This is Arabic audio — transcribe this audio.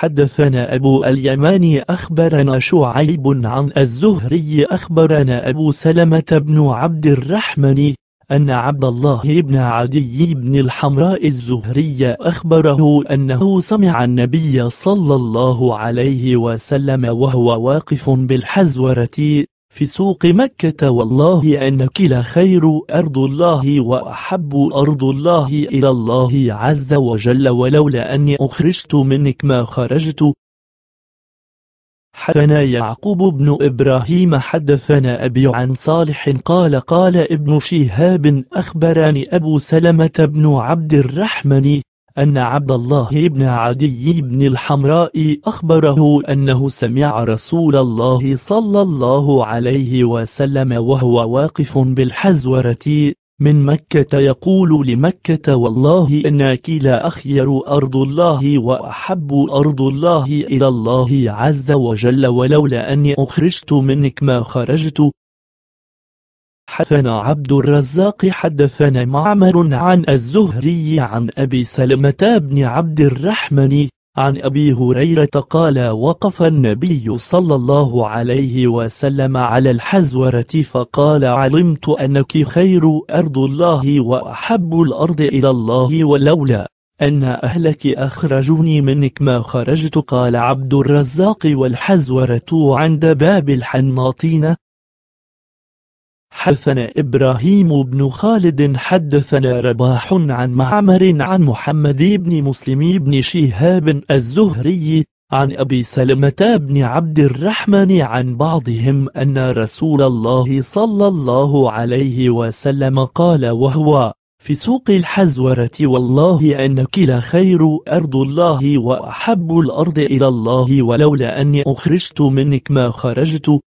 حدثنا أبو اليماني أخبرنا شعيب عن الزهري أخبرنا أبو سلمة بن عبد الرحمن أن عبد الله بن عدي بن الحمراء الزهري أخبره أنه سمع النبي صلى الله عليه وسلم وهو واقف بالحزورة في سوق مكة والله أنك لخير أرض الله وأحب أرض الله إلى الله عز وجل ولولا أني أخرجت منك ما خرجت حدثنا يعقوب بن إبراهيم حدثنا أبي عن صالح قال قال ابن شهاب أخبرني أبو سلمة بن عبد الرحمن أن عبد الله بن عدي بن الحمراء أخبره أنه سمع رسول الله صلى الله عليه وسلم وهو واقف بالحزورة من مكة يقول لمكة والله إنك لا أخير أرض الله وأحب أرض الله إلى الله عز وجل ولولا أني أخرجت منك ما خرجت حدثنا عبد الرزاق حدثنا معمر عن الزهري عن أبي سلمة بن عبد الرحمن عن أبي هريرة قال وقف النبي صلى الله عليه وسلم على الحزورة فقال علمت أنك خير أرض الله وأحب الأرض إلى الله ولولا أن أهلك أخرجوني منك ما خرجت قال عبد الرزاق والحزورة عند باب الحناطين حدثنا إبراهيم بن خالد حدثنا رباح عن معمر عن محمد بن مسلم بن شهاب الزهري عن أبي سلمة بن عبد الرحمن عن بعضهم أن رسول الله صلى الله عليه وسلم قال وهو في سوق الحزورة والله أنك لخير أرض الله وأحب الأرض إلى الله ولولا أني أخرجت منك ما خرجت